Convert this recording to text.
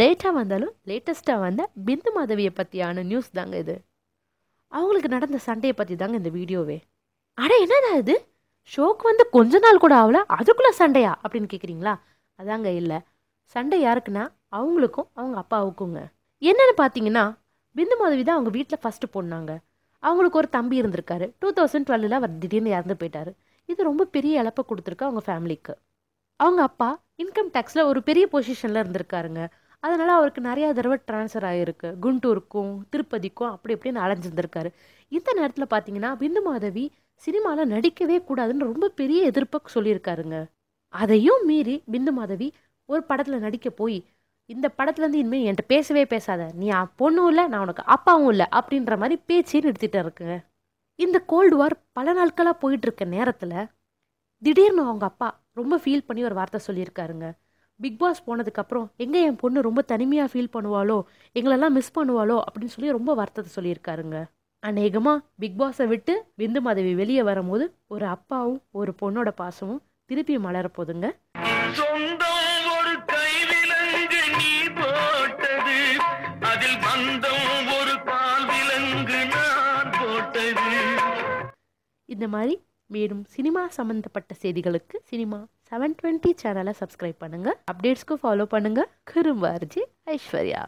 லேட்டாக வந்தாலும் லேட்டஸ்ட்டாக வந்த பிந்து மாதவியை பற்றியான நியூஸ் தாங்க இது அவங்களுக்கு நடந்த சண்டையை பற்றி தாங்க இந்த வீடியோவே அட என்னடா இது ஷோக் வந்து கொஞ்ச நாள் கூட ஆகல அதுக்குள்ளே சண்டையா அப்படின்னு கேட்குறீங்களா அதாங்க இல்லை சண்டை யாருக்குன்னா அவங்களுக்கும் அவங்க அப்பாவுக்குங்க என்னென்னு பார்த்தீங்கன்னா பிந்து மாதவி தான் அவங்க வீட்டில் ஃபஸ்ட்டு பொண்ணாங்க அவங்களுக்கு ஒரு தம்பி இருந்திருக்காரு டூ தௌசண்ட் டுவெலில் அவர் திடீர்னு இறந்து போயிட்டார் இது ரொம்ப பெரிய இழப்பை கொடுத்துருக்கு அவங்க ஃபேமிலிக்கு அவங்க அப்பா இன்கம் டேக்ஸில் ஒரு பெரிய பொசிஷனில் இருந்திருக்காருங்க அதனால் அவருக்கு நிறையா தடவை ட்ரான்ஸ்ஃபர் ஆகிருக்கு குண்டூருக்கும் திருப்பதிக்கும் அப்படி இப்படின்னு அலைஞ்சிருந்திருக்காரு இந்த நேரத்தில் பார்த்தீங்கன்னா பிந்து மாதவி சினிமாவில் நடிக்கவே கூடாதுன்னு ரொம்ப பெரிய எதிர்ப்பு சொல்லியிருக்காருங்க அதையும் மீறி பிந்து மாதவி ஒரு படத்தில் நடிக்க போய் இந்த படத்துலேருந்து இனிமேல் என்கிட்ட பேசவே பேசாத நீ பொண்ணும் இல்லை நான் உனக்கு அப்பாவும் இல்லை அப்படின்ற மாதிரி பேச்சே நிறுத்திட்டு இருக்குங்க இந்த கோல்டு வார் பல நாட்களாக போயிட்டு இருக்க நேரத்தில் திடீர்னு அவங்க அப்பா ரொம்ப ஃபீல் பண்ணி ஒரு வார்த்தை சொல்லியிருக்காருங்க பிக் பாஸ் போனதுக்கப்புறம் எங்கே என் பொண்ணு ரொம்ப தனிமையாக ஃபீல் பண்ணுவாளோ எங்களெல்லாம் மிஸ் பண்ணுவாளோ அப்படின்னு சொல்லி ரொம்ப வருத்தத்தை சொல்லியிருக்காருங்க அநேகமாக பிக் பாஸை விட்டு விந்து மாதவி வெளியே வரும்போது ஒரு அப்பாவும் ஒரு பொண்ணோட பாசமும் திருப்பி மலரப்போதுங்க இந்த மாதிரி மேலும் சினிமா சம்மந்தப்பட்ட செய்திகளுக்கு சினிமா செவன் டுவெண்ட்டி சேனலை சப்ஸ்கிரைப் பண்ணுங்கள் அப்டேட்ஸ்க்கு ஃபாலோ பண்ணுங்கள் கிரும்பார்ஜி ஐஸ்வர்யா